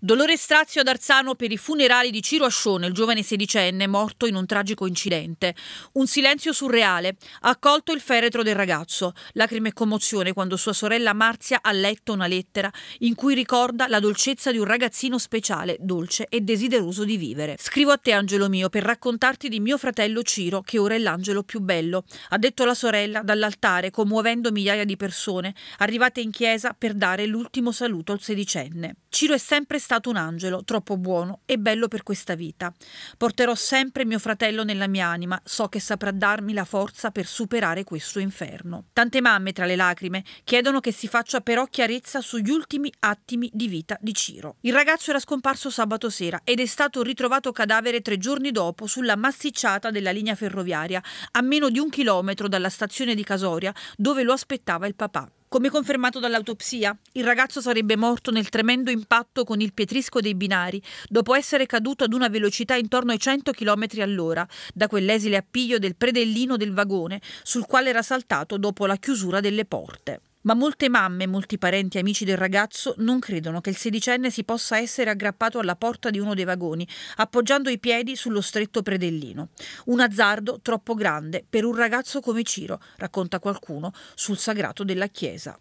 Dolore e strazio ad Arzano per i funerali di Ciro Ascione, il giovane sedicenne morto in un tragico incidente. Un silenzio surreale ha accolto il feretro del ragazzo. Lacrime e commozione quando sua sorella Marzia ha letto una lettera in cui ricorda la dolcezza di un ragazzino speciale, dolce e desideroso di vivere. Scrivo a te, angelo mio, per raccontarti di mio fratello Ciro, che ora è l'angelo più bello. Ha detto la sorella dall'altare, commuovendo migliaia di persone, arrivate in chiesa per dare l'ultimo saluto al sedicenne. Ciro è sempre stato stato un angelo troppo buono e bello per questa vita. Porterò sempre mio fratello nella mia anima, so che saprà darmi la forza per superare questo inferno. Tante mamme, tra le lacrime, chiedono che si faccia però chiarezza sugli ultimi attimi di vita di Ciro. Il ragazzo era scomparso sabato sera ed è stato ritrovato cadavere tre giorni dopo sulla massicciata della linea ferroviaria, a meno di un chilometro dalla stazione di Casoria, dove lo aspettava il papà. Come confermato dall'autopsia, il ragazzo sarebbe morto nel tremendo impatto con il pietrisco dei binari, dopo essere caduto ad una velocità intorno ai 100 km all'ora, da quell'esile appiglio del predellino del vagone, sul quale era saltato dopo la chiusura delle porte. Ma molte mamme, molti parenti e amici del ragazzo non credono che il sedicenne si possa essere aggrappato alla porta di uno dei vagoni, appoggiando i piedi sullo stretto predellino. Un azzardo troppo grande per un ragazzo come Ciro, racconta qualcuno, sul sagrato della chiesa.